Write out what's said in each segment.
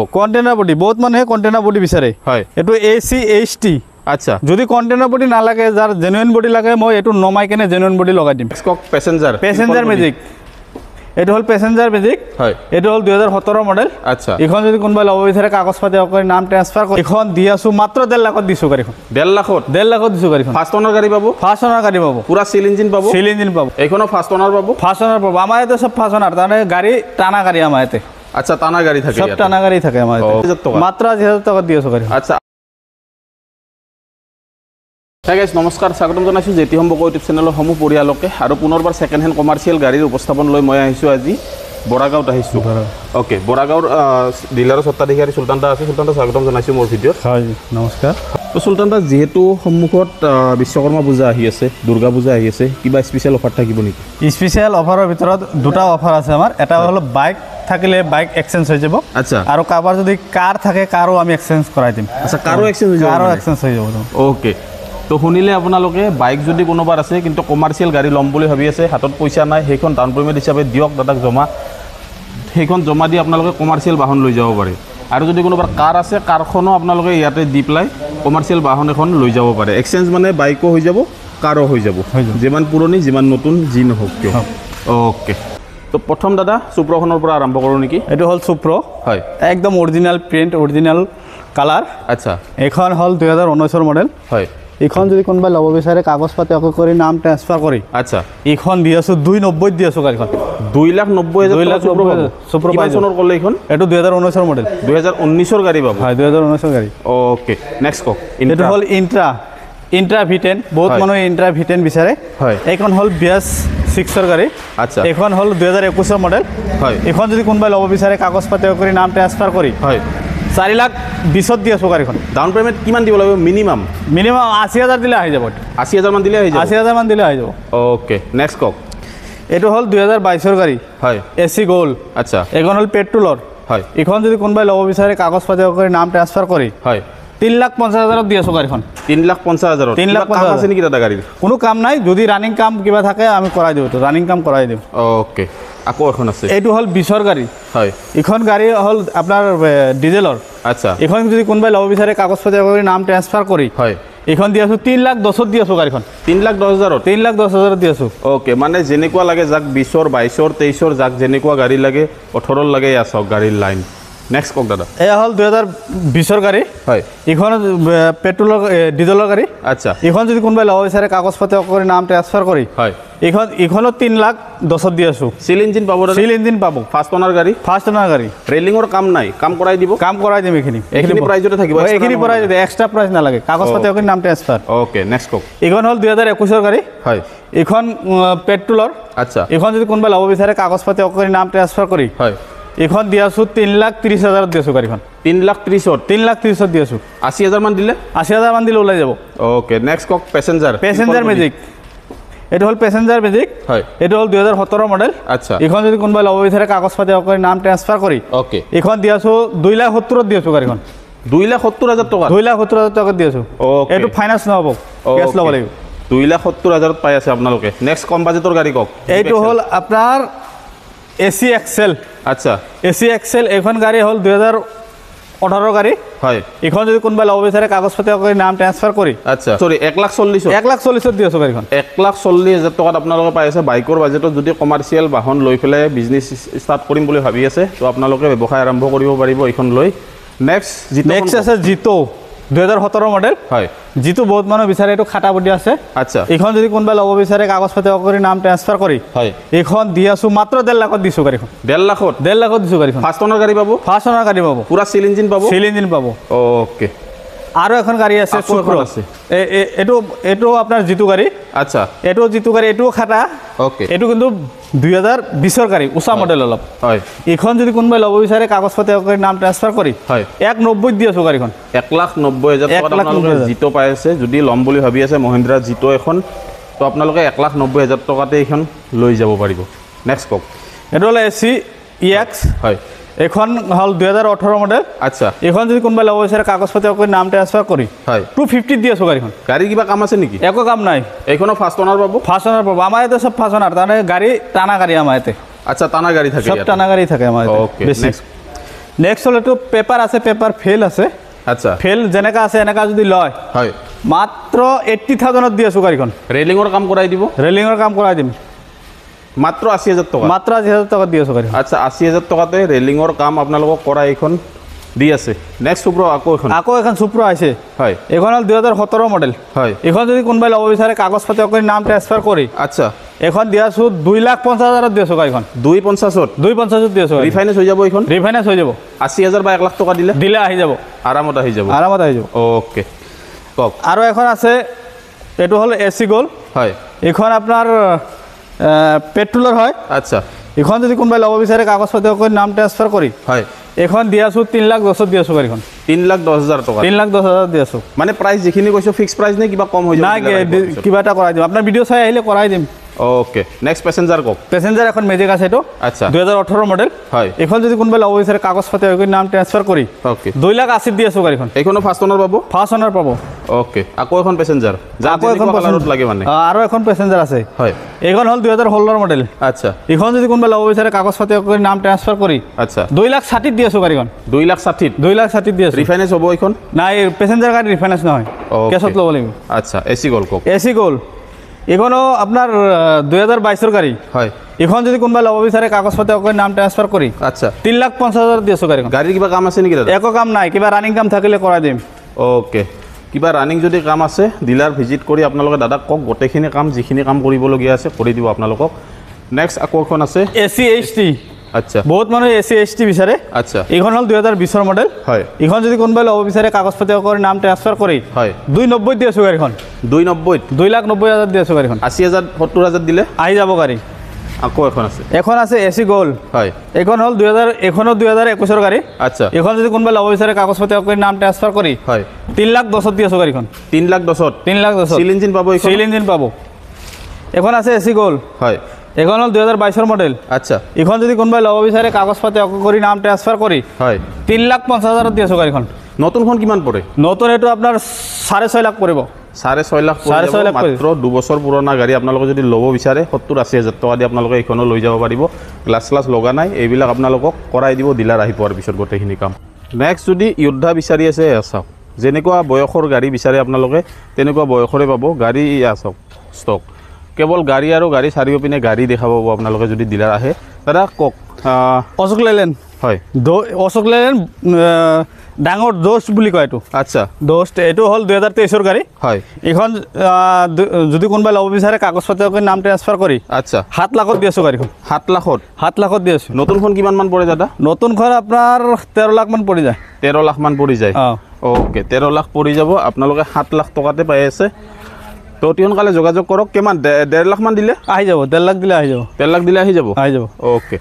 ব্যাপক container body বহুত মানুহে কন্টেনাৰ বডি বিচাৰে হয় এইটো এ চি এইচ টি আচ্ছা যদি কণ্টেইনাৰ বডি নালাগে যাৰ জেনুইন বডি লাগে মই এইটো নমাই কেনে জেনুইন বডি লগাই দিম পেচেঞ্জাৰ পেচেঞ্জাৰ মেজিক এইটো হ'ল পেচেঞ্জাৰ মেজিক হয় এইটো হ'ল দুহেজাৰ সোতৰ মডেল আচ্ছা এইখন যদি কোনোবাই ল'ব বিচাৰে কাগজ পাতি কৰি নাম ট্ৰেঞ্চফাৰ কৰি এইখন দি আছোঁ মাত্ৰ ডেৰ লাখত দিছোঁ গাড়ীখন ডেৰ লাখত ডেৰ লাখত দিছোঁ গাড়ীখন ফাৰ্ষ্ট অনাৰ গাড়ী পাব ফাৰ্ষ্ট অনাৰ গাড়ী পাব পূৰা চিল ইঞ্জিন পাব চিল ইঞ্জিন পাব এইখনো ফাৰ্ষ্ট অনাৰ পাব ফাৰ্ষ্ট অনাৰ পাব আমাৰ ইয়াতে চব ফাৰ্ষ্ট অনাৰ তাৰমানে গাড়ী টানা গাড়ী আমাৰ ইয়াতে আচ্ছা টানা গাড়ি থাকে সব টানা গাড়ি থাকে আমার মাত্র আশি হাজার টাকা দিয়েছো গাড়ি আচ্ছা হ্যাঁ গাইজ নমস্কাৰ স্বাগতম জনাইছোঁ জেতি সম্ভৱ ইউটিউব চেনেলৰ সমূহ পৰিয়ালকে আৰু পুনৰবাৰ ছেকেণ্ড হেণ্ড কমাৰ্চিয়েল গাড়ীৰ উপস্থাপন লৈ মই আহিছোঁ আজি বৰাগাঁৱত আহিছোঁ অ'কে বৰাগাঁৱৰ ডিলাৰৰ স্বত্বাধিকাৰী চুলতান দা আছে চুলতান দা স্বাগতম জনাইছোঁ মোৰ ভিডিঅ'ত হয় নমস্কাৰ চুলতান দা যিহেতু সন্মুখত বিশ্বকৰ্মা পূজা আহি আছে দুৰ্গা পূজা আহি আছে কিবা স্পেচিয়েল অফাৰ থাকিব নেকি স্পেচিয়েল অফাৰৰ ভিতৰত দুটা অফাৰ আছে আমাৰ এটা হ'ল বাইক থাকিলে বাইক এক্সেঞ্জ হৈ যাব আচ্ছা আৰু কাৰোবাৰ যদি কাৰ থাকে কাৰো আমি এক্সেঞ্জ কৰাই দিম আচ্ছা কাৰো এক্সেঞ্জ হৈ যাব কাৰো এক্সেঞ্জ হৈ যাব অ'কে তো শুনিলে আপোনালোকে বাইক যদি কোনোবাৰ আছে কিন্তু কমাৰ্চিয়েল গাড়ী ল'ম বুলি ভাবি আছে হাতত পইচা নাই সেইখন ডাউন পে'মেণ্ট হিচাপে দিয়ক দাদাক জমা সেইখন জমা দি আপোনালোকে কমাৰ্চিয়েল বাহন লৈ যাব পাৰে আৰু যদি কোনোবা কাৰ আছে কাৰখনো আপোনালোকে ইয়াতে দি পেলাই কমাৰ্চিয়েল বাহন এখন লৈ যাব পাৰে এক্সেঞ্জ মানে বাইকো হৈ যাব কাৰো হৈ যাব যিমান পুৰণি যিমান নতুন যি নহওক কিয় অ'কে ত' প্ৰথম দাদা চুপ্ৰখনৰ পৰা আৰম্ভ কৰোঁ নেকি এইটো হ'ল চুপ্ৰ হয় একদম অৰিজিনেল প্ৰিণ্ট অৰিজিনেল কালাৰ আচ্ছা এইখন হ'ল দুহেজাৰ ঊনৈছৰ মডেল হয় এইখন যদি কোনোবাই ল'ব বিচাৰে কাগজ পাতি অকল কৰি নাম ট্ৰেঞ্চফাৰ কৰি আচ্ছা এইখন দি আছোঁ দুই নব্বৈত দি আছোঁ গাড়ীখন দুই লাখ নব্বৈ দুই লাখ চুপাৰভাইজনৰ ক'লে এইখন এইটো দুহেজাৰ ঊনৈছৰ মডেল দুহেজাৰ ঊনৈছৰ গাড়ী বাবু হয় দুহেজাৰ ঊনৈছৰ গাড়ী অ'কে নেক্সট কওক এইটো হ'ল ইণ্ট্ৰা ইণ্ট্ৰা ভিটেন বহুত মানুহে ইণ্ট্ৰা ভিটেন বিচাৰে হয় এইখন হ'ল বিয়াছ ছিক্সৰ গাড়ী আচ্ছা এইখন হ'ল দুহেজাৰ একৈছৰ মডেল হয় এইখন যদি কোনোবাই ল'ব বিচাৰে কাগজ পাতি কৰি নাম ট্ৰেঞ্চফাৰ কৰি হয় চারি লাখ বিশত দি আছো গাড়িখন ডাউন পেমেন্ট কিমান দিব লাগিব মিনিমাম মিনিমাম আশী হাজার দিলে আহি যাব আশী হাজার মান দিলে আহি যাব আশী হাজার মান দিলে আহি যাব ওকে নেক্সট কক এটো হল দুই হাজার বাইশের গাড়ি হয় এসি গোল্ড আচ্ছা এখন হল পেট্রোলর হয় এখন যদি কোনোবাই লব বিচাৰে কাগজ পাতি কৰি নাম ট্ৰান্সফাৰ কৰি হয় তিন লাখ পঞ্চাশ হাজাৰত দি আছো গাড়ীখন তিন লাখ পঞ্চাশ হাজাৰত তিন লাখ পঞ্চাছ আছে নেকি দাদা গাড়ী কোনো কাম নাই যদি ৰানিং কাম কিবা থাকে আমি কৰাই দিওঁ ৰানিং কাম কৰাই দিওঁ অ'কে আকৌ এখন আছে এইটো হ'ল বিছৰ গাড়ী হয় ইখন গাড়ী হ'ল আপোনাৰ ডিজেলৰ আচ্ছা এখন যদি কোনোবাই লব বিচাৰে কাগজ পত্ৰ নাম ট্ৰেন্সফাৰ কৰি হয় এইখন দি আছোঁ তিনি লাখ দহত দি আছোঁ গাড়ীখন তিনি লাখ দহ হাজাৰত তিনি লাখ দহ হাজাৰত দি আছোঁ অ'কে মানে যেনেকুৱা লাগে যাক বিছৰ বাইছৰ তেইছৰ যাক যেনেকুৱা গাড়ী লাগে ওঠৰৰ লাগে ইয়াৰ চাওক গাড়ীৰ লাইন নেক্সট কওক দাদা এয়া হ'ল দুহেজাৰ বিছৰ গাড়ী হয় ইখন পেট্ৰলৰ ডিজেলৰ গাড়ী আচ্ছা ইখন যদি কোনোবাই ল'ব বিচাৰে কাগজ পাতি কৰি নাম ট্ৰেঞ্চফাৰ কৰি হয় ইখন ইখনত তিন লাখ দছত দি আছোঁ চিল ইঞ্জিন পাব চিল ইঞ্জিন পাব ফাৰ্ষ্ট অনাৰ গাড়ী ফাৰ্ষ্ট অনাৰ গাড়ী ৰেলিঙৰ কাম নাই কাম কৰাই দিব কাম কৰাই দিম এইখিনি এইখিনি প্ৰাইজতে থাকিব এইখিনি প্ৰাইজ এক্সট্ৰা প্ৰাইজ নালাগে কাগজ পাতি কৰি নাম ট্ৰেঞ্চফাৰ অ'কে নেক্সট কওক ইখন হ'ল দুহেজাৰ একৈছৰ গাড়ী হয় ইখন পেট্ৰলৰ আচ্ছা ইখন যদি কোনোবাই ল'ব বিচাৰে কাগজ পাতি কৰি নাম ট্ৰেঞ্চফাৰ কৰি হয় এখন দি আছো তিন লাখ ত্ৰিছ হাজাৰত দিছো গাড়ীখন তিন লাখ ত্ৰিছত তিন লাখ ত্ৰিছত দি আছো আশী হাজাৰ দিলে আশী হাজাৰ দিলে ওলাই যাব অ'কে নেক্সট কওক পেচেঞ্জাৰ পেচেঞ্জাৰ মেজিক এইটো হ'ল পেচেঞ্জাৰ মেজিক হয় এইটো হ'ল দুহেজাৰ সোতৰ মডেল আচ্ছা এইখন যদি কোনোবাই ল'ব বিচাৰে কাগজ পাতি কৰি নাম ট্ৰেঞ্চফাৰ কৰি অ'কে এইখন দি আছো দুই লাখ সত্তৰত দি আছো গাড়ীখন দুই লাখ সত্তৰ হাজাৰ টকা দুই লাখ সত্তৰ হাজাৰ টকা দি আছো অ'কে এইটো ফাইনেন্স নহ'ব কেছ ল'ব লাগিব দুই লাখ সত্তৰ হাজাৰত পাই আছে আপোনালোকে নেক্সট কম বাজেটৰ গাড়ী কওক এইটো হ'ল আপোনাৰ এ চি এক্সেল আচ্ছা এ চি এক্সেল এইখন গাড়ী হ'ল দুহেজাৰ ওঠৰ গাড়ী হয় এইখন যদি কোনোবা ল'ব বিচাৰে কাগজ পাতি কৰি নাম ট্ৰেঞ্চফাৰ কৰি আচ্ছা চৰি এক লাখ চল্লিছ এক লাখ চল্লিছত দি আছোঁ গাড়ীখন এক লাখ চল্লিছ হাজাৰ টকাত আপোনালোকে পাই আছে বাইকৰ বাজেটত যদি কমাৰ্চিয়েল বাহন লৈ পেলাই বিজনেছ ষ্টাৰ্ট কৰিম বুলি ভাবি আছে ত' আপোনালোকে ব্যৱসায় আৰম্ভ কৰিব পাৰিব এইখন লৈ নেক্সট নেক্সট আছে জিতৌ দুহেজাৰ মডেল হয় যিটো বহুত মানুহ বিচাৰে এইটো খাটা বডি আছে আচ্ছা এইখন যদি কোনোবাই ল'ব বিচাৰে কাগজ পাতি কৰি নাম ট্ৰেঞ্চফাৰ কৰি হয় এইখন দি আছোঁ মাত্ৰ ডেৰ লাখত দিছোঁ গাড়ীখন ডেৰ লাখত ডেৰ লাখত দিছোঁ গাড়ীখন ফাৰ্ষ্ট অনাৰ গাড়ী পাব ফাৰ্ষ্ট অনাৰ গাড়ী পাব পুৰা চিল ইঞ্জিন পাব চিল ইঞ্জিন পাব অ'কে আৰু এখন গাড়ী আছে আছে এইটো এইটো আপোনাৰ যিটো গাড়ী আচ্ছা এইটো যিটো গাড়ী এইটোও খাটা অ'কে এইটো কিন্তু দুই হাজাৰ বেসৰকাৰি উষা মডেল অল্প এখন যদি কোনোবাই লব বিচাৰে কাগজ পাতি নাম ট্ৰান্সফাৰ কৰি এক নব্বৈ দি আছো গাড়ীখন এক লাখ নব্বৈ হাজাৰ জিটো পাই আছে যদি ল'ম বুলি ভাবি আছে মহিন্দ্ৰা জিটো এখন তো আপোনালোকে এক লাখ নব্বৈ হাজাৰ টকাতে এইখন লৈ যাব পাৰিব নেক্সট কওক এইটো হ'লে এ চি ই এক্স হয় এখন হল দুহাজার অঠারো মডেল আচ্ছা এখন যদি কোনবা লব বিচার কাগজ পাতি নাম ট্রান্সফার করি হয় টু ফিফটি দি আছো গাড়ি গাড়ি কিবা কাম আছে নাকি একো কাম নাই এখনো ফার্স্ট অনার পাবো ফার্স্ট অনার পাবো আমার সব ফার্স্ট অনার তাহলে গাড়ি টানা গাড়ি আমার এতে আচ্ছা টানা গাড়ি থাকে সব টানা গাড়ি থাকে আমার নেক্সট হলে তো পেপার আছে পেপার ফেল আছে আচ্ছা ফেল যেনেকা আছে এনেকা যদি লয় হয় মাত্র এইটটি থাউজেন্ডত দিয়ে আছো গাড়িখন ৰেলিংৰ কাম কৰাই দিব ৰেলিঙৰ কাম কৰাই দিম মাত্ৰ আশী হাজাৰ টকা মাত্ৰ আশী হাজাৰ টকা দি আছোঁ গাড়ী আচ্ছা আশী হাজাৰ টকাতে ৰেলিঙৰ কাম আপোনালোকক কৰা এইখন দি আছে নেক্সট চুপ্ৰ আকৌ এখন আকৌ এখন চুপ্ৰ আহিছে হয় এইখন হ'ল দুহেজাৰ সোতৰ মডেল হয় এইখন যদি কোনোবাই ল'ব বিচাৰে কাগজ পাতি কৰি নাম ট্ৰেন্সফাৰ কৰি আচ্ছা এখন দি আছোঁ দুই লাখ পঞ্চাছ হাজাৰত দি আছোঁ গাড়ীখন দুই পঞ্চাছত দুই পঞ্চাছত দি আছোঁ ৰিফাইনেন্স হৈ যাব এইখন ৰিফাইনেন্স হৈ যাব আশী হাজাৰ বা এক লাখ টকা দিলে দিলে আহি যাব আৰামত আহি যাব আৰামত আহি যাব অ'কে কওক আৰু এখন আছে এইটো হ'ল এ চি গল হয় এইখন আপোনাৰ পেট্ৰলৰ হয় আচ্ছা এইখন যদি কোনোবাই লব বিচাৰে কাগজ পত্ৰ নাম ট্ৰেন্সফাৰ কৰি হয় এখন দিয়েছো তিন লাখ দশ দিয়ে আসো গাড়ি তিন লাখ দশ হাজার টাকা তিন লাখ দশ হাজার দিয়ে আসো মানে প্রাইস যেখানে কইস ফিক্স প্রাইস নেই কিবা কম হয়ে কিবা এটা করাই দিম আপনার ভিডিও চাই আহিলে করাই দিম ওকে নেক্সট পেসেঞ্জাৰ কওক পেচেঞ্জাৰ এখন মেজিক আছে এইটো আচ্ছা দুহেজাৰ ওঠৰ মডেল হয় এইখন যদি কোনোবাই ল'ব বিচাৰে কাগজ পাতি নাম ট্ৰেঞ্চফাৰ কৰি অ'কে দুই লাখ আশীত দি আছোঁ গাড়ীখন এইখনো ফাৰ্ষ্ট অনাৰ পাব ফাৰ্ষ্ট অনাৰ পাব অ'কে আকৌ এখন পেচেঞ্জাৰ আকৌ এখন লাগে মানে আৰু এখন পেচেঞ্জাৰ আছে হয় এইখন হ'ল দুহেজাৰ ষোল্লৰ মডেল আচ্ছা এইখন যদি কোনোবাই ল'ব বিচাৰে কাগজ পাতি কৰি নাম ট্ৰেঞ্চফাৰ কৰি আচ্ছা দুই লাখ ষাঠিত দি আছোঁ গাড়ীখন দুই লাখ ষাঠিত দুই লাখ ষাঠিত দি আছোঁ ৰিফাইনেন্স হ'ব এইখন নাই পেচেঞ্জাৰ গাড়ী ৰিফাইনেন্স নহয় কেছত ল'ব লাগিব আচ্ছা এ চি গ'ল কওক এ চি গ'ল্ড এখনো আপনার দুই হাজার বাইশের গাড়ি হয় এখন যদি কোনোবা ল'ব বিচাৰে কাগজ পাতি অকল নাম ট্ৰেঞ্চফাৰ কৰি আচ্ছা তিন লাখ পঞ্চাছ হাজাৰ দি গাড়ি গাড়ীখন গাড়ীৰ কিবা কাম আছে নেকি একো কাম নাই কিবা ৰানিং কাম থাকিলে কৰাই দিম অ'কে কিবা রানিং যদি কাম আছে ডিলাৰ ভিজিট কৰি আপোনালোকে দাদাক কওক গোটেইখিনি কাম যিখিনি কাম কৰিবলগীয়া আছে কৰি দিব আপোনালোকক নেক্সট আকৌ এখন আছে এ চি এইচ টি আচ্ছা বহুত মানুহ এ চি এছ টি বিচাৰে আচ্ছা এইখন হ'ল দুহেজাৰ বিছৰ মডেল হয় এইখন যদি কোনোবাই ল'ব বিচাৰে কাগজ পাতি কৰি নাম ট্ৰেঞ্চফাৰ কৰি হয় দুই নব্বৈত দি আছোঁ গাড়ীখন দুই নব্বৈত দুই লাখ নব্বৈ হাজাৰ দি আছোঁ গাড়ীখন আশী হাজাৰ সত্তৰ হাজাৰ দিলে আহি যাব গাড়ী আকৌ এখন আছে এখন আছে এ চি গ'ল্ড হয় এখন হ'ল দুহেজাৰ এইখনো দুহেজাৰ একৈছৰ গাড়ী আচ্ছা এইখন যদি কোনোবাই ল'ব বিচাৰে কাগজ পাতি কৰি নাম ট্ৰেঞ্চফাৰ কৰি হয় তিনি লাখ দছত দি আছোঁ গাড়ীখন তিনি লাখ দছত তিনি লাখ দছত চিল ইঞ্জিন পাব চিল ইঞ্জিন পাব এখন আছে এ চি গ'ল্ড হয় এখন হল দুই মডেল আচ্ছা এখন যদি কোনোবাই লব বিচাৰে কাগজ পাতি কৰি নাম ট্ৰেন্সফাৰ কৰি হয় তিনি লাখ পঞ্চাছ হাজাৰত দি আছো গাড়ীখন নতুনখন কিমান পৰে নতুন এইটো আপোনাৰ চাৰে ছয় লাখ পৰিব চাৰে ছয় লাখ চাৰে ছয় লাখ মাত্ৰ দুবছৰ পুৰণা গাড়ী আপোনালোকে যদি ল'ব বিচাৰে সত্তৰ আশী হাজাৰ টকা দি আপোনালোকে এইখনো লৈ যাব পাৰিব গ্লাছ শ্লাছ লগা নাই এইবিলাক আপোনালোকক কৰাই দিব ডিলাৰ আহি পোৱাৰ পিছত গোটেইখিনি কাম নেক্সট যদি য়োদ্ধা বিচাৰি আছে চাওক যেনেকুৱা বয়সৰ গাড়ী বিচাৰে আপোনালোকে তেনেকুৱা বয়সৰে পাব গাড়ী চাওক ষ্টক কেৱল গাড়ী আৰু গাড়ী চাৰিওপিনে গাড়ী দেখা পাব আপোনালোকে যদি ডিলাৰ আহে দাদা কওক অশোক লেলেন হয় অশোক লেলেন ডাঙৰ দোষ বুলি কয় এইটো আচ্ছা দোষ এইটো হ'ল দুহেজাৰ তেইছৰ গাড়ী হয় এইখন যদি কোনোবাই ল'ব বিচাৰে কাগজ পত্ৰ নাম ট্ৰেঞ্চফাৰ কৰি আচ্ছা সাত লাখত দি আছোঁ গাড়ীখন সাত লাখত সাত লাখত দি আছোঁ নতুনখন কিমানমান পৰে দাদা নতুনখন আপোনাৰ তেৰ লাখমান পৰি যায় তেৰ লাখমান পৰি যায় অঁ অ'কে তেৰ লাখ পৰি যাব আপোনালোকে সাত লাখ টকাতে পাই আছে তো তিয়নকালে যোগাযোগ কৰক কিমান ডেৰ লাখমান দিলে আহি যাব ডেৰ লাখ দিলে আহি যাব ডেৰ লাখ দিলে আহি যাব আহি যাব অ'কে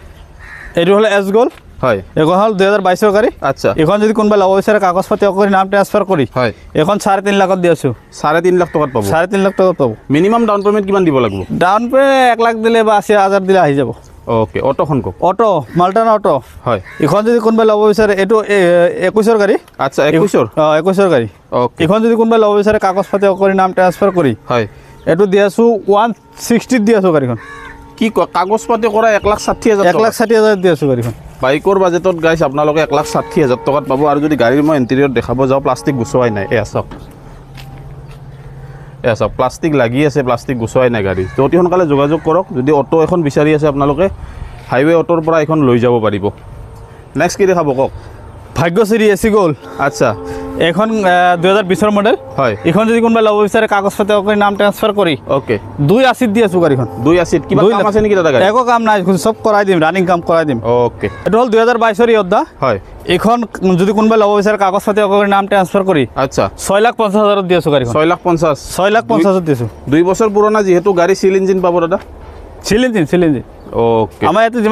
এইটো হ'লে এছ গ'ল হয় এইখন হ'ল দুহেজাৰ বাইছৰ গাড়ী আচ্ছা এইখন যদি কোনোবাই ল'ব বিচাৰে কাগজ পাতি কৰি নাম ট্ৰেঞ্চফাৰ কৰি হয় এইখন চাৰে তিনি লাখত দি আছোঁ চাৰে তিনি লাখ টকাত পাব চাৰে তিনি লাখ টকাত পাব মিনিমাম ডাউন পে'মেণ্ট কিমান দিব লাগিব ডাউন পে'মেণ্ট এক লাখ দিলে বা আশী হাজাৰ দিলে আহি যাব অ'কে অটো খন কওক অটো মাল্টানা অটো হয় এইখন যদি কোনোবাই ল'ব বিচাৰে এইটো একৈছৰ গাড়ী আচ্ছা একৈছৰ অঁ একৈছৰ গাড়ী অ'কে এইখন যদি কোনোবাই ল'ব বিচাৰে কাগজ পাতি কৰি নাম ট্ৰেঞ্চফাৰ কৰি হয় এইটো দি আছোঁ ওৱান ছিক্সটিত দি আছোঁ গাড়ীখন কি কয় কাগজ পাতি কৰা এক লাখ ষাঠি হাজাৰ এক লাখ ষাঠি হাজাৰ দি আছোঁ গাড়ীখন বাইকৰ বাজেটত গাইছ আপোনালোকে এক লাখ ষাঠি হাজাৰ টকাত পাব আৰু যদি গাড়ীৰ মই ইণ্টেৰিয়ৰ দেখাব যাওঁ প্লাষ্টিক গুচোৱাই নাই এয়া চাওক এই প্লাষ্টিক লাগি আছে প্লাষ্টিক গুচোৱাই নাই গাড়ী তো অতি সোনকালে যোগাযোগ কৰক যদি অ'টো এখন বিচাৰি আছে আপোনালোকে হাইৱে অ'টোৰ পৰা এখন লৈ যাব পাৰিব নেক্সট কি দেখাব কওক ভাগ্যশ্ৰী এ চি গ'ল আচ্ছা এখন দুই হাজার বিশের মডেল হয় এখন যদি কোনোবা লব বিচাৰে কাগজ পাতি নাম ট্ৰেন্সফাৰ কৰি অ'কে দুই আশীত দি আছো গাড়ীখন দুই আশীত কিবা কাম আছে নেকি দাদা একো কাম নাই চব কৰাই দিম ৰানিং কাম কৰাই দিম অ'কে এইটো হ'ল দুই হাজাৰ বাইছৰ ইয়দা হয় এখন যদি কোনোবাই ল'ব বিচাৰে কাগজ পাতি কৰি নাম ট্ৰেন্সফাৰ কৰি আচ্ছা ছয় লাখ পঞ্চাছ হাজাৰত দি আছো গাড়ী ছয় লাখ পঞ্চাছ ছয় লাখ পঞ্চাছত দিছোঁ দুই বছৰ পুৰণা যিহেতু গাড়ী চিল ইঞ্জিন পাব দাদা চিল ইঞ্জিন চিল ইঞ্জিন কাগজ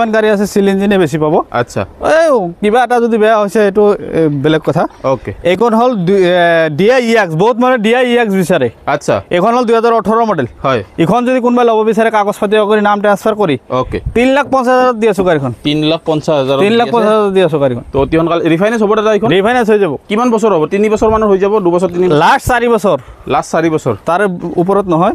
পাতি কৰি নাম ট্ৰেঞ্চফাৰ কৰি তিনি লাখ পঞ্চাছ হাজাৰ ৰিফাইনেন্স হৈ যাব কিমান বছৰ হ'ব তিনি বছৰ মানৰ হৈ যাব দুবছৰ লাষ্ট চাৰি বছৰ লাষ্ট চাৰি বছৰ তাৰ ওপৰত নহয়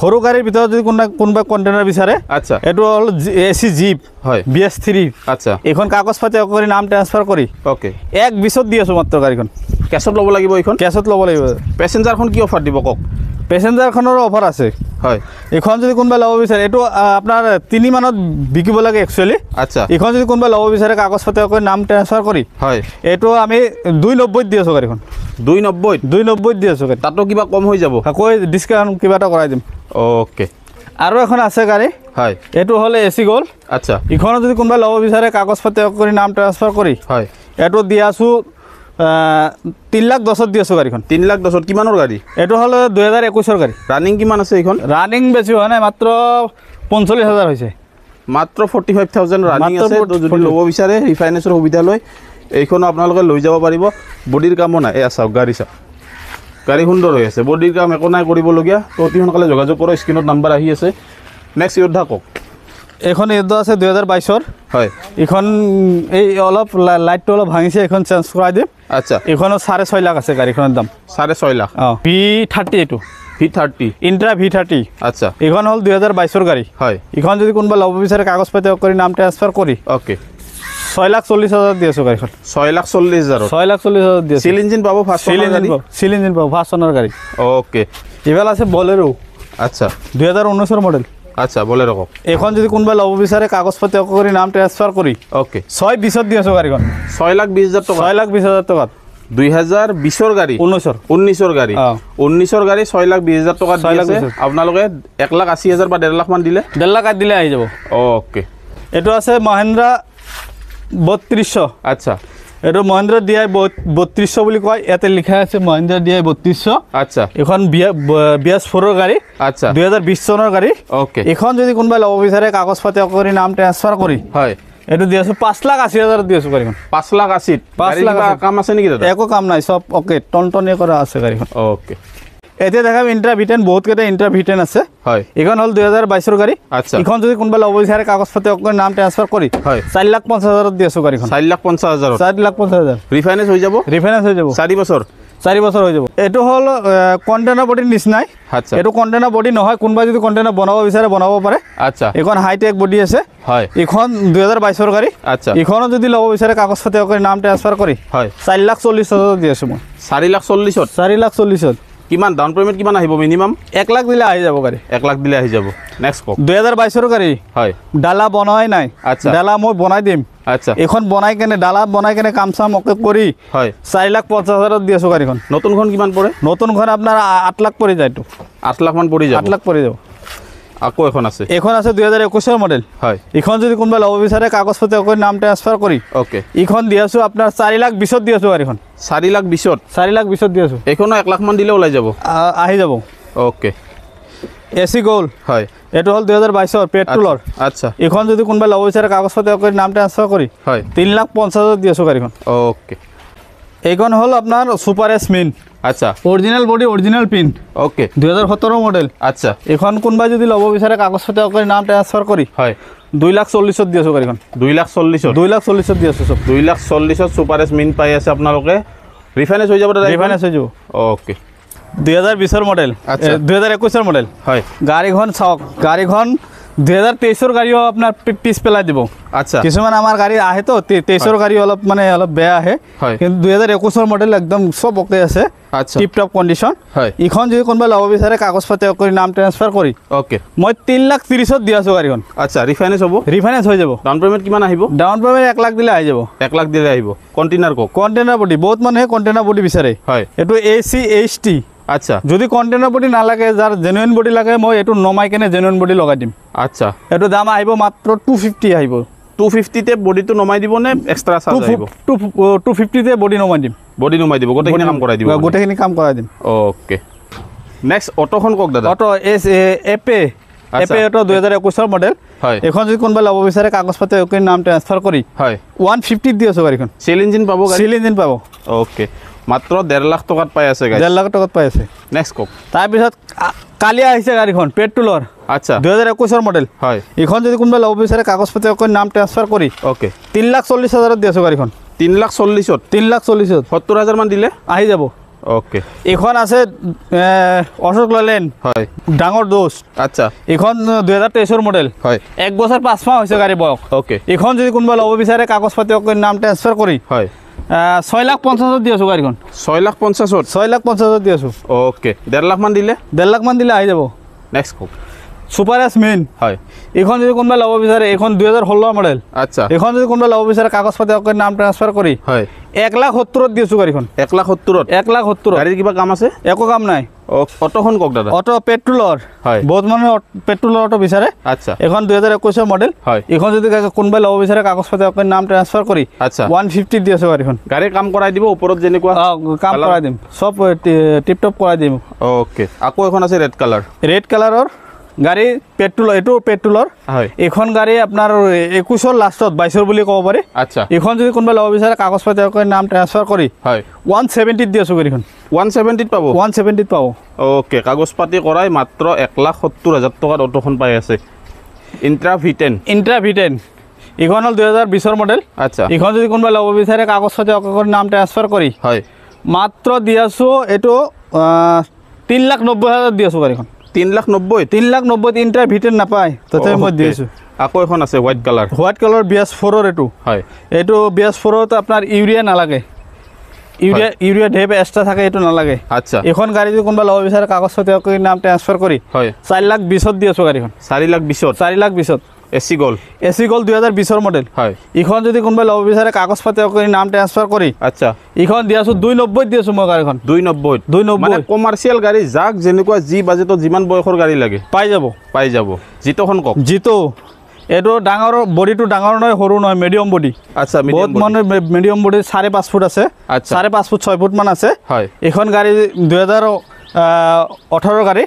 সৰু গাড়ীৰ ভিতৰত যদি কোনোবা কোনোবা কণ্টেইনাৰ বিচাৰে আচ্ছা এইটো হ'ল এ চি জিপ হয় বি এছ থ্ৰী আচ্ছা এইখন কাগজ পাতি কৰি নাম ট্ৰেঞ্চফাৰ কৰি অ'কে এক বিছত দি আছোঁ মাত্ৰ গাড়ীখন কেছত ল'ব লাগিব এইখন কেছত ল'ব লাগিব পেচেঞ্জাৰখন কি অফাৰ দিব কওক পেচেঞ্জাৰখনৰো অফাৰ আছে হয় এইখন যদি কোনোবাই ল'ব বিচাৰে এইটো আপোনাৰ তিনিমানত বিকিব লাগে একচুৱেলি আচ্ছা এইখন যদি কোনোবাই ল'ব বিচাৰে কাগজ পাতি নাম ট্ৰেঞ্চফাৰ কৰি হয় এইটো আমি দুই নব্বৈত দি আছোঁ গাড়ীখন দুই নব্বৈত দুই নব্বৈত দি আছোঁ গাড়ী তাতো কিবা কম হৈ যাব আকৌ ডিছকাউণ্ট কিবা এটা কৰাই দিম অ'কে আৰু এখন আছে গাড়ী হয় এইটো হ'ল এ চি গ'ল আচ্ছা ইখনত যদি কোনোবাই ল'ব বিচাৰে কাগজ পাতি কৰি নাম ট্ৰেঞ্চফাৰ কৰি হয় এইটো দি আছোঁ তিনি লাখ দহত দি আছোঁ গাড়ীখন তিন লাখ দহত কিমানৰ গাড়ী এইটো হ'লে দুহেজাৰ একৈছৰ গাড়ী ৰানিং কিমান আছে এইখন ৰানিং বেছি হোৱা নাই মাত্ৰ পঞ্চল্লিছ হাজাৰ হৈছে মাত্ৰ ফৰ্টি ফাইভ থাউজেণ্ড ৰানিং আছে যদি ল'ব বিচাৰে ৰিফাইনেন্সৰ সুবিধা লৈ এইখনো আপোনালোকে লৈ যাব পাৰিব বডীৰ কামো নাই এয়া চাওক গাড়ী চাওক গাড়ী সুন্দৰ হৈ আছে বডীৰ কাম একো নাই কৰিবলগীয়া অতি সোনকালে যোগাযোগ কৰক স্ক্ৰীণত নাম্বাৰ আহি আছে নেক্সট য়োদ্ধা কওক এখন এইটো আছে দুই হাজাৰ বাইছৰ হয় এইখন এই অলপ লাইটটো অলপ ভাঙিছে এইখন চেঞ্জ কৰাই দিম আচ্ছা এইখনত চাৰে ছয় লাখ আছে গাড়ীখনৰ দাম চাৰে ছয় লাখ অঁ ভি থাৰ্টি এইটো V thirty Intra V thirty আচ্ছা এইখন হ'ল দুই হাজাৰ বাইছৰ গাড়ী হয় এইখন যদি কোনোবা ল'ব বিচাৰে কাগজ পাতি কৰি নাম ট্ৰেঞ্চফাৰ কৰি অ'কে ছয় লাখ চল্লিছ হাজাৰ দি আছোঁ গাড়ীখন ছয় লাখ চল্লিছ হাজাৰ ছয় লাখ চল্লিছ হাজাৰ দি আছোঁ ইঞ্জিন পাব ফাৰ্ষ্ট চিল ইঞ্জিন পাব ইঞ্জিন পাব ফাৰ্ষ্ট চনৰ গাড়ী অ'কে এইবাৰ আছে বলেৰো আচ্ছা দুই হাজাৰ ঊনৈছৰ মডেল আচ্ছা বলে রক এখন যদি কোনবা লব বিচারে কাগজ পত্র এক করে নাম ট্রান্সফার করি ওকে ছয় বিশত দিয়ে আছো গাড়ি ছয় লাখ বিশ হাজার টাকা ছয় লাখ বিশ হাজার টাকা দুই হাজার বিশর গাড়ি উনিশর উনিশর গাড়ি উনিশর গাড়ি ছয় লাখ বিশ হাজার টাকা ছয় লাখ আপনাদের এক লাখ আশি হাজার বা দেড় লাখ মান দিলে দেড় লাখ দিলে আই যাব ওকে এটা আছে মহেন্দ্রা বত্রিশশো আচ্ছা এইটো মহেন্দ্ৰ ডি আই বত্ৰিশ বুলি কয় ইয়াতে লিখা আছে মহেন্দ্ৰ ডি আই বত্ৰিশ আচ্ছা এইখন বিয়াছ ফ'ৰৰ গাড়ী আচ্ছা দুহেজাৰ বিশ চনৰ গাড়ী অ'কে এইখন যদি কোনোবাই ল'ব বিচাৰে কাগজ পাতি কৰি নাম ট্ৰেঞ্চফাৰ কৰি হয় এইটো দি আছোঁ পাঁচ লাখ আশী হাজাৰত দি আছোঁ গাড়ীখন পাঁচ লাখ আশীত পাঁচ লাখ কাম আছে নেকি একো কাম নাই চব অ'কে টন টনে কৰা আছে গাড়ীখন অ'কে এতিয়া দেখাম ইণ্টাৰ ভিটেন বহুত কেইটা ইণ্টাৰ ভিটেন আছে হয় এইখন হ'ল দুহেজাৰ বাইছৰ গাড়ী আচ্ছা এইখন যদি কোনোবা ল'ব বিচাৰে কাগজ পাতি অকণমান নাম ট্ৰেঞ্চফাৰ কৰি হয় চাৰি লাখ পঞ্চাছ হাজাৰত দি আছো গাড়ীখন চাৰি লাখ পঞ্চাছ হাজাৰ চাৰি লাখ পঞ্চাছ হাজাৰ ৰিফাইনেন্স হৈ যাব ৰিফাইনেন্স হৈ যাব চাৰি বছৰ চাৰি বছৰ হৈ যাব এইটো হ'ল কণ্টেইনাৰ বডি নিচিনাই আচ্ছা এইটো কণ্টেইনাৰ বডি নহয় কোনোবাই যদি কণ্টেইনাৰ বনাব বিচাৰে বনাব পাৰে আচ্ছা এইখন হাইটেক বডি আছে হয় এইখন দুহেজাৰ বাইছৰ গাড়ী আচ্ছা এইখনো যদি ল'ব বিচাৰে কাগজ পাতি অকণমান নাম ট্ৰেন্সফাৰ কৰি হয় চাৰি লাখ চল্লিছ হাজাৰত দি আছো মই চাৰি লাখ চল্লিছত চাৰি লাখ চল্লিছত কিমান ডাউন পেমেণ্ট কিমান আহিব মিনিমাম এক লাখ দিলে আহি যাব গাড়ী এক লাখ দিলে আহি যাব নেক্সট কওক দুহেজাৰ বাইছৰ গাড়ী হয় ডালা বনোৱাই নাই আচ্ছা ডালা মই বনাই দিম আচ্ছা এইখন বনাই কেনে ডালা বনাই কেনে কাম চাম অকে কৰি হয় চাৰি লাখ পঞ্চাছ হাজাৰত দি আছোঁ গাড়ীখন নতুনখন কিমান পৰে নতুনখন আপোনাৰ আঠ লাখ পৰি যায়তো আঠ লাখমান পৰি যায় আঠ লাখ পৰি যাব আকৌ এখন আছে এখন আছে দুহেজাৰ একৈছৰ মডেল হয় ইখন যদি কোনোবা ল'ব বিচাৰে কাগজ পাতি অকণ নাম ট্ৰেঞ্চফাৰ কৰি অ'কে ইখন দি আছোঁ আপোনাৰ চাৰি লাখ বিছত দি আছোঁ গাড়ীখন চাৰি লাখ বিছত চাৰি লাখ বিছত দি আছোঁ এইখনো এক লাখমান দিলে ওলাই যাব আহি যাব অ'কে এ চি গ'ল হয় এইটো হ'ল দুহেজাৰ বাইছৰ পেট্ৰলৰ আচ্ছা এইখন যদি কোনোবাই ল'ব বিচাৰে কাগজ পাতি অকণ নাম ট্ৰেঞ্চফাৰ কৰি হয় তিনি লাখ পঞ্চাছত দি আছোঁ গাড়ীখন অ'কে এইখন হল আপনার সুপার এস মিন আচ্ছা অরিজিনাল বডি অরিজিনাল পিন ওকে দুই হাজার মডেল আচ্ছা এখন কোনবা যদি লব বিচারে কাগজ পত্র করে নাম ট্রান্সফার করি হয় দুই লাখ চল্লিশত দিয়েছো গাড়িখন দুই লাখ চল্লিশ দুই লাখ চল্লিশত দিয়েছো সব দুই লাখ চল্লিশত সুপার এস মিন পাই আছে আপনাদের রিফাইনেন্স হয়ে যাবো রিফাইনেন্স হয়ে যাব ওকে দুই হাজার বিশর মডেল আচ্ছা দুই হাজার একুশের মডেল হয় গাড়িখন চাওক গাড়িখন দুহেজাৰ তেইছৰ গাড়ীও আপোনাৰ পিছ পেলাই দিব আচ্ছা কিছুমান আমাৰ গাড়ী আহেতো তেইছৰ গাড়ী অলপ মানে অলপ বেয়া আহে কিন্তু দুহেজাৰ একৈছৰ মডেল একদম চব অকে আছে টিপ টপ কণ্ডিশ্যন ইখন যদি কোনোবাই ল'ব বিচাৰে কাগজ পাতি কৰি নাম ট্ৰেঞ্চফাৰ কৰি অ'কে মই তিনি লাখ ত্ৰিছত দি আছোঁ গাড়ীখন আচ্ছা ৰিফাইনেন্স হ'ব ৰিফাইনেন্স হৈ যাব ডাউন পে'মেণ্ট কিমান আহিব ডাউন পে'মেণ্ট এক লাখ দিলে আহি যাব এক লাখ দিলে আহিব কণ্টেইনাৰ কওক কণ্টেইনাৰ বডি বহুত মানুহে কণ্টেইনাৰ বডি বিচাৰে হয় এইটো এ চি এইচ টি আচ্ছা যদি কণ্টেইনাৰ বডি নালাগে যাৰ জেনুইন বডি লাগে মই এইটো নমাই কেনে জেনুইন বডি লগাই দিম আচ্ছা এইটো দাম আহিব মাত্ৰ টু ফিফটি আহিব টু ফিফটিতে বডিটো নমাই দিবনে এক্সট্ৰা চাৰ্জ আহিব টু টু ফিফটিতে বডি নমাই দিম বডি নমাই দিব গোটেইখিনি কাম কৰাই দিব গোটেইখিনি কাম কৰাই দিম অ'কে নেক্সট অট'খন কওক দাদা auto' S Ape Ape auto' দুহেজাৰ একৈছৰ মডেল হয় এইখন যদি কোনোবাই ল'ব বিচাৰে কাগজ পাতি একো নাম ট্ৰেঞ্চফাৰ কৰি হয় ওৱান ফিফটিত দি আছোঁ গাড়ীখন চিল ইঞ্জিন পাব চিল ইঞ্জিন পাব অ'কে মাত্র দেড় লাখ টাকাত পাই আছে গাড়ি লাখ টাকাত পাই আছে নেক্সট কোক তারপর কালি আছে গাড়িখন পেট্রোলর আচ্ছা দু হাজার একুশের মডেল হয় এখন যদি কোনোবা লোক বিচার কাগজ পত্র নাম ট্রান্সফার করি ওকে তিন লাখ চল্লিশ হাজারত দিয়ে আছো গাড়িখন তিন লাখ চল্লিশত তিন লাখ চল্লিশত সত্তর হাজার দিলে আহি যাব ওকে এখন আছে অশোক লেন হয় ডাঙর দোষ আচ্ছা এখন দুই হাজার তেইশের মডেল হয় এক বছৰ পাঁচ মাহ হৈছে গাড়ি বয়স ওকে এখন যদি কোনোবা ল'ব বিচাৰে কাগজ পত্ৰ নাম ট্ৰান্সফাৰ কৰি হয় ছয় লাখ পঞ্চাছত দি আছো গাড়ীখন ছয় লাখ পঞ্চাছত ছয় লাখ পঞ্চাছত দি আছো অ'কে ডেৰ লাখমান দিলে ডেৰ লাখমান দিলে আহি যাব নেক্সট কওক সুপাৰ মেইন হয় এইখন যদি কোনোবাই ল'ব বিচাৰে এইখন দুই হাজাৰ ষোল্ল মডেল আচ্ছা এইখন যদি কোনোবাই ল'ব বিচাৰে কাগজ পাতি অকল নাম ট্ৰেঞ্চফাৰ কৰি হয় এক লাখ সত্তৰত দিছোঁ গাড়ীখন এক লাখ সত্তৰত এক লাখ সত্তৰ গাড়ীৰ কিবা কাম আছে একো কাম নাই অট'খন কওক দাদা অট' পেট্ৰলৰ হয় বহুত মানুহে পেট্ৰলৰ অট' বিচাৰে আচ্ছা এইখন দুই হাজাৰ একৈছৰ মডেল হয় এইখন যদি কোনোবাই ল'ব বিচাৰে কাগজ পাতি অকল নাম ট্ৰেঞ্চফাৰ কৰি আচ্ছা ওৱান ফিফটিত দি আছোঁ গাড়ীখন গাড়ী কাম কৰাই দিব ওপৰত যেনেকুৱা কাম কৰাই দিম চব টিপ টপ কৰাই দিম অ'কে আকৌ এখন আছে ৰেড কালাৰ ৰেড কালাৰৰ গাড়ী পেট্ৰলৰ এইটো পেট্ৰলৰ এইখন গাড়ী আপোনাৰ একৈছৰ লাষ্টত বাইছৰ বুলি ক'ব পাৰি আচ্ছা এইখন যদি কোনোবাই ল'ব বিচাৰে কাগজ পাতি নাম ট্ৰেঞ্চফাৰ কৰি হয় ওৱান ছেভেণ্টিত দি আছোঁ গাড়ীখন ওৱান ছেভেণ্টিত পাব ওৱান চেভেণ্টিত পাব অ'কে কাগজ পাতি কৰাই মাত্ৰ এক লাখ সত্তৰ হাজাৰ টকাত অট'খন পাই আছে ইণ্ট্ৰা ইণ্ট্ৰাভিটেন ইণ্ট্ৰাভিটেন এইখন হ'ল দুহেজাৰ বিছৰ মডেল আচ্ছা এইখন যদি কোনোবাই ল'ব বিচাৰে কাগজ পাতি নাম ট্ৰেঞ্চফাৰ কৰি হয় মাত্ৰ দি আছোঁ এইটো তিনি লাখ নব্বৈ হাজাৰত দি আছোঁ গাড়ীখন তিন লাখ নব্বৈ তিন লাখ নব্বৈত ইণ্টাৰ ভিতৰত নাপায় তথাপি মই দি আছোঁ আকৌ এখন আছে white colour white colour B S ফ'ৰৰ এইটো হয় এইটো বি এছ ফ'ৰত আপোনাৰ ইউৰিয়া নালাগে ইউৰিয়া ইউৰিয়া ঢেপ এক্সট্ৰা থাকে এইটো নালাগে আচ্ছা এইখন গাড়ীটো কোনোবা ল'ব বিচাৰে কাগজ নাম ট্ৰেঞ্চফাৰ কৰি হয় চাৰি লাখ বিছত দি আছোঁ গাড়ীখন চাৰি লাখ বিছত চাৰি লাখ বিছত এচি গল্ড এচি গল্ড দুই হাজার বিশর মডেল হয় ইখন যদি কোনোবাই লোক বিচার কাগজ পাতি করে নাম ট্রান্সফার করে আচ্ছা ইখন দিয়ে আছো দুই নব্বই দিয়ে আছো মই গাড়ি দুই নব্বই দুই নব্বই কমার্শিয়াল গাড়ি যাক যে বাজেটত যিমান বয়সৰ গাড়ি লাগে পাই যাব পাই যাব জিতখন কওক জিতো এইটো ডাঙৰ বডিটো ডাঙৰ নহয় সৰু নহয় মিডিয়াম বডি আচ্ছা বহুত মানে মিডিয়াম বডি চাৰে পাঁচ ফুট আছে চাৰে পাঁচ ফুট ছয় ফুট মান আছে হয় এইখন গাড়ী দুহেজাৰ ওঠৰ গাড়ী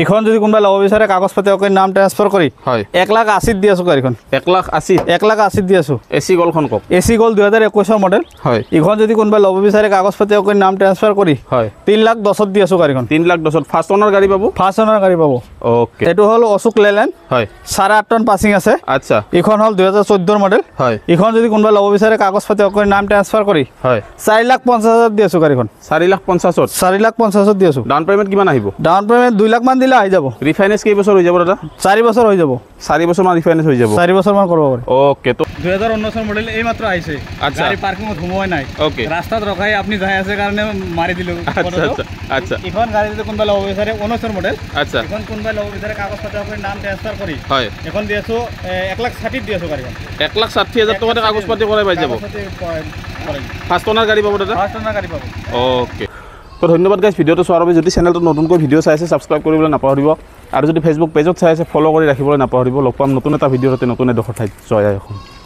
এইখন যদি কোনোবাই ল'ব বিচাৰে কাগজ পাতি অকল নাম ট্ৰেঞ্চফাৰ কৰি হয় এক লাখ আশীত দি আছোঁ গাড়ীখন এক লাখ আশী এক লাখ আশীত দি আছোঁ এ চি গ'লখন কওক এ চি গ'ল দুহেজাৰ একৈছৰ মডেল হয় এইখন যদি কোনোবাই ল'ব বিচাৰে কাগজ পাতি অকল নাম ট্ৰেঞ্চফাৰ কৰি হয় তিনি লাখ দহত দি আছোঁ গাড়ীখন তিনি লাখ দহত ফাৰ্ষ্ট অনাৰ গাড়ী পাব ফাৰ্ষ্ট অনাৰ গাড়ী পাব অ'কে এইটো হ'ল অশোক লেলেন হয় চাৰে আঠ টন পাছিং আছে আচ্ছা এইখন হ'ল দুহেজাৰ চৈধ্যৰ মডেল হয় এইখন যদি কোনোবাই ল'ব বিচাৰে কাগজ পাতি অকল নাম ট্ৰেঞ্চফাৰ কৰি হয় চাৰি লাখ পঞ্চাছ হাজাৰ দি আছো গাড়ীখন চাৰি লাখ পঞ্চাছত চাৰি লাখ পঞ্চাছত দি আছোঁ ডাউন পেমেণ্ট কিমান আহিব ডাউন পেমেণ্ট দুই লাখমান দিলে আহি যাব ৰিফাইনেন্স কেইবছৰ হৈ যাব দাদা চাৰি বছৰ হৈ যাব চাৰি বছৰমান ৰিফাইনেন্স হৈ যাব চাৰি বছৰমান কৰিব পাৰি অ'কে তো দুই হাজাৰ ঊনৈছৰ মডেল এই মাত্ৰ আহিছে আচ্ছা পাৰ্কিঙত সোমোৱাই নাই অ'কে ৰাস্তাত ৰখাই আপুনি যাই আছে কাৰণে মাৰি দিলোঁ আচ্ছা এখন গাড়ী কোনোবাই ল'ব বিচাৰে ঊনৈছৰ মডেল আচ্ছা এখন কোনোবাই ল'ব বিচাৰে কাগজ পত্ৰ আপুনি নাম ট্ৰেঞ্চফাৰ কৰি হয় এখন দি আছোঁ এক লাখ ষাঠিত দি আছোঁ গাড়ীখন এক লাখ ষাঠি হাজাৰ টকাতে কাগজ পাতি কৰাই পাই যাব ফাৰ্ষ্ট অনাৰ গাড়ী পাব দাদা ফাৰ্ষ্ট অনাৰ গাড়ী পাব অ'কে তো ধন্যবাদ গাইজ ভিডিওটো চোৱাৰ বাবে যদি চেনেলটো নতুনকৈ ভিডিঅ' চাই আছে ছাবস্ক্ৰাইব কৰিবলৈ নাপাহৰিব আৰু যদি ফেচবুক পেজত চাই আছে ফ'ল' কৰি ৰাখিবলৈ নাপাহৰিব লগ পাম নতুন এটা ভিডিঅ'তে নতুন এডোখৰ ঠাইত জয় আই অসম